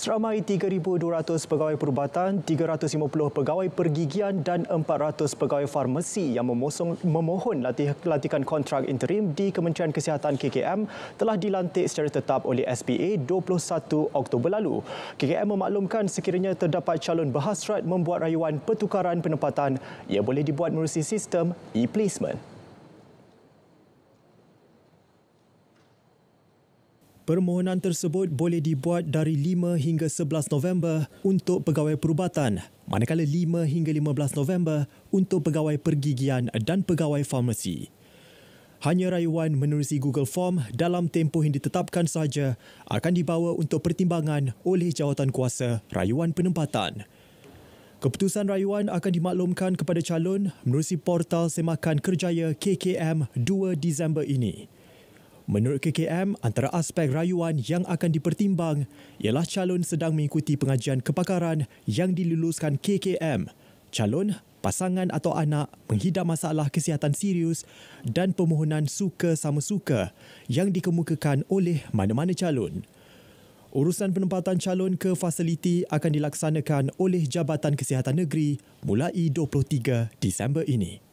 Seramai 3,200 pegawai perubatan, 350 pegawai pergigian dan 400 pegawai farmasi yang memosong, memohon latih, latihan kontrak interim di Kementerian Kesihatan KKM telah dilantik secara tetap oleh SPA 21 Oktober lalu. KKM memaklumkan sekiranya terdapat calon berhasrat membuat rayuan pertukaran penempatan, ia boleh dibuat melalui sistem e-placement. Permohonan tersebut boleh dibuat dari 5 hingga 11 November untuk pegawai perubatan, manakala 5 hingga 15 November untuk pegawai pergigian dan pegawai farmasi. Hanya rayuan menerusi Google Form dalam tempoh yang ditetapkan sahaja akan dibawa untuk pertimbangan oleh jawatan kuasa rayuan penempatan. Keputusan rayuan akan dimaklumkan kepada calon menerusi portal semakan kerjaya KKM 2 Disember ini. Menurut KKM, antara aspek rayuan yang akan dipertimbang ialah calon sedang mengikuti pengajian kepakaran yang diluluskan KKM. Calon, pasangan atau anak menghidap masalah kesihatan serius dan permohonan suka sama suka yang dikemukakan oleh mana-mana calon. Urusan penempatan calon ke fasiliti akan dilaksanakan oleh Jabatan Kesihatan Negeri mulai 23 Disember ini.